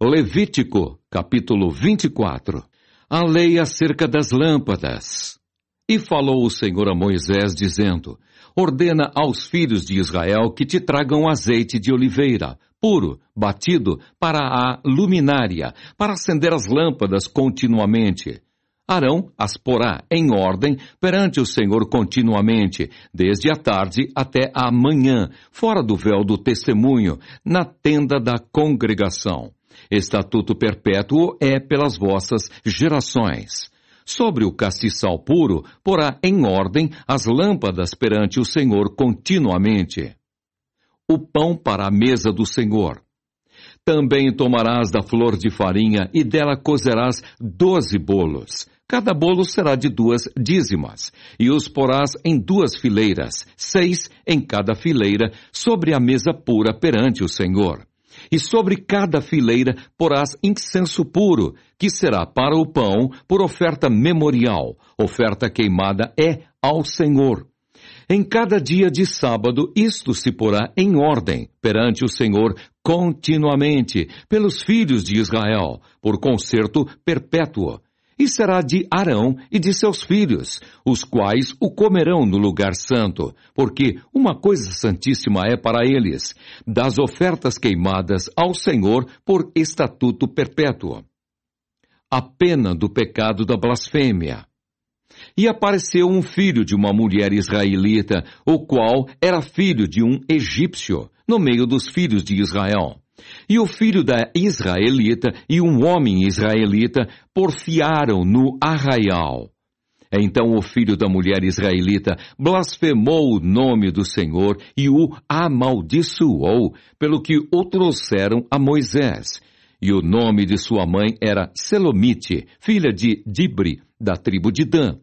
Levítico, capítulo 24. A lei acerca das lâmpadas. E falou o Senhor a Moisés, dizendo: Ordena aos filhos de Israel que te tragam azeite de oliveira, puro, batido, para a luminária, para acender as lâmpadas continuamente. Arão as porá em ordem perante o Senhor continuamente, desde a tarde até a manhã, fora do véu do testemunho, na tenda da congregação. Estatuto perpétuo é pelas vossas gerações. Sobre o castiçal puro, porá em ordem as lâmpadas perante o Senhor continuamente. O pão para a mesa do Senhor. Também tomarás da flor de farinha e dela cozerás doze bolos. Cada bolo será de duas dízimas, e os porás em duas fileiras, seis em cada fileira, sobre a mesa pura perante o Senhor. E sobre cada fileira porás incenso puro, que será para o pão por oferta memorial. Oferta queimada é ao Senhor. Em cada dia de sábado, isto se porá em ordem perante o Senhor continuamente, pelos filhos de Israel, por conserto perpétuo e será de Arão e de seus filhos, os quais o comerão no lugar santo, porque uma coisa santíssima é para eles, das ofertas queimadas ao Senhor por estatuto perpétuo. A pena do pecado da blasfêmia. E apareceu um filho de uma mulher israelita, o qual era filho de um egípcio, no meio dos filhos de Israel. E o filho da israelita e um homem israelita porfiaram no arraial. Então o filho da mulher israelita blasfemou o nome do Senhor e o amaldiçoou, pelo que o trouxeram a Moisés. E o nome de sua mãe era Selomite, filha de Dibri, da tribo de Dan.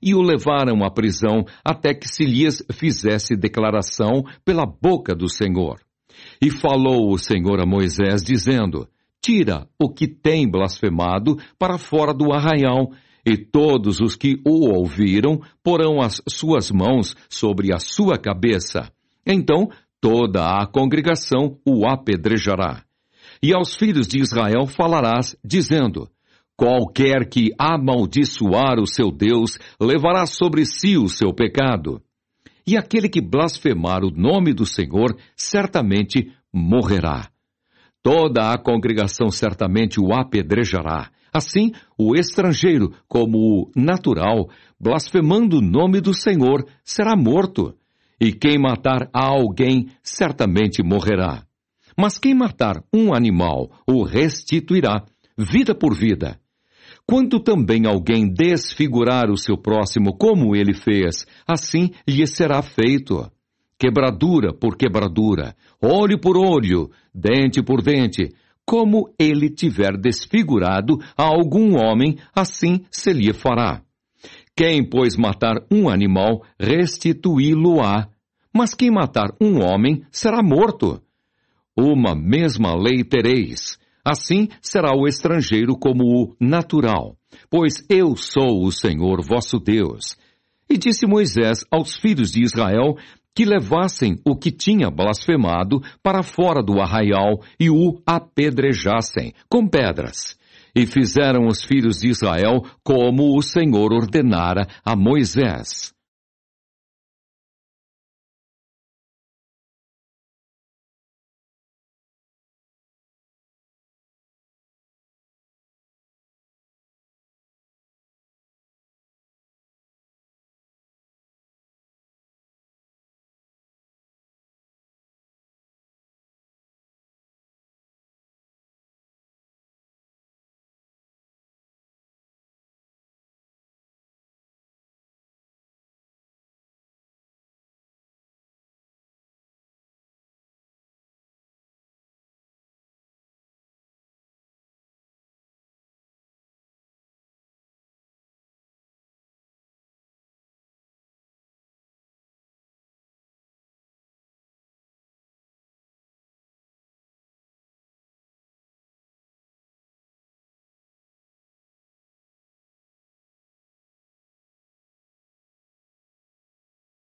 E o levaram à prisão até que se lhes fizesse declaração pela boca do Senhor. E falou o Senhor a Moisés, dizendo: Tira o que tem blasfemado para fora do arraial, e todos os que o ouviram porão as suas mãos sobre a sua cabeça. Então toda a congregação o apedrejará. E aos filhos de Israel falarás, dizendo: Qualquer que amaldiçoar o seu Deus levará sobre si o seu pecado e aquele que blasfemar o nome do Senhor certamente morrerá. Toda a congregação certamente o apedrejará. Assim, o estrangeiro, como o natural, blasfemando o nome do Senhor, será morto. E quem matar a alguém certamente morrerá. Mas quem matar um animal o restituirá, vida por vida quando também alguém desfigurar o seu próximo como ele fez, assim lhe será feito. Quebradura por quebradura, olho por olho, dente por dente, como ele tiver desfigurado a algum homem, assim se lhe fará. Quem, pois, matar um animal, restituí-lo-á. Mas quem matar um homem, será morto. Uma mesma lei tereis Assim será o estrangeiro como o natural, pois eu sou o Senhor vosso Deus. E disse Moisés aos filhos de Israel que levassem o que tinha blasfemado para fora do arraial e o apedrejassem com pedras. E fizeram os filhos de Israel como o Senhor ordenara a Moisés.